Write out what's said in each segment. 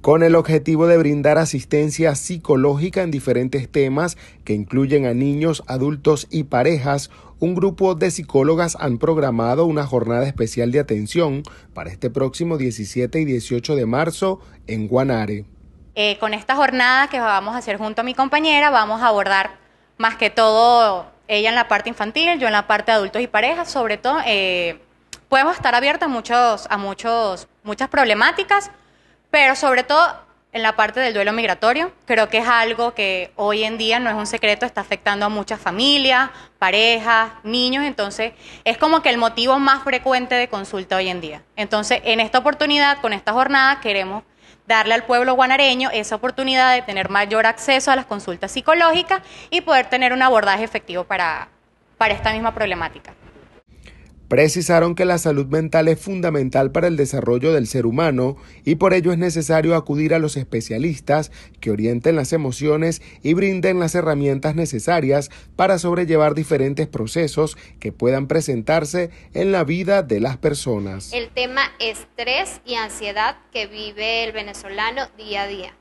con el objetivo de brindar asistencia psicológica en diferentes temas que incluyen a niños, adultos y parejas, un grupo de psicólogas han programado una jornada especial de atención para este próximo 17 y 18 de marzo en Guanare. Eh, con esta jornada que vamos a hacer junto a mi compañera, vamos a abordar más que todo ella en la parte infantil, yo en la parte de adultos y parejas, sobre todo eh, podemos estar abiertos a, muchos, a muchos, muchas problemáticas pero sobre todo en la parte del duelo migratorio, creo que es algo que hoy en día no es un secreto, está afectando a muchas familias, parejas, niños, entonces es como que el motivo más frecuente de consulta hoy en día. Entonces, en esta oportunidad, con esta jornada, queremos darle al pueblo guanareño esa oportunidad de tener mayor acceso a las consultas psicológicas y poder tener un abordaje efectivo para, para esta misma problemática precisaron que la salud mental es fundamental para el desarrollo del ser humano y por ello es necesario acudir a los especialistas que orienten las emociones y brinden las herramientas necesarias para sobrellevar diferentes procesos que puedan presentarse en la vida de las personas. El tema estrés y ansiedad que vive el venezolano día a día,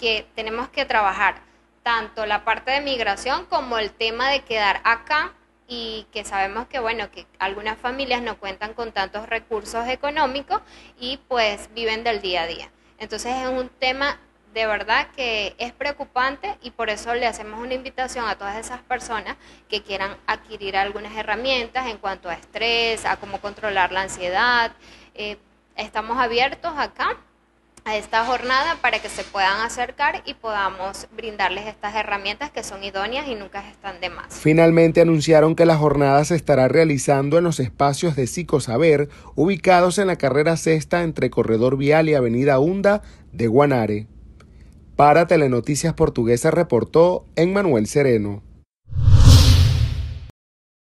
que tenemos que trabajar tanto la parte de migración como el tema de quedar acá y que sabemos que, bueno, que algunas familias no cuentan con tantos recursos económicos y pues viven del día a día. Entonces es un tema de verdad que es preocupante y por eso le hacemos una invitación a todas esas personas que quieran adquirir algunas herramientas en cuanto a estrés, a cómo controlar la ansiedad. Eh, estamos abiertos acá a esta jornada para que se puedan acercar y podamos brindarles estas herramientas que son idóneas y nunca están de más. Finalmente anunciaron que la jornada se estará realizando en los espacios de Psicosaber ubicados en la carrera sexta entre Corredor Vial y Avenida Hunda de Guanare. Para Telenoticias Portuguesa reportó Emmanuel Sereno.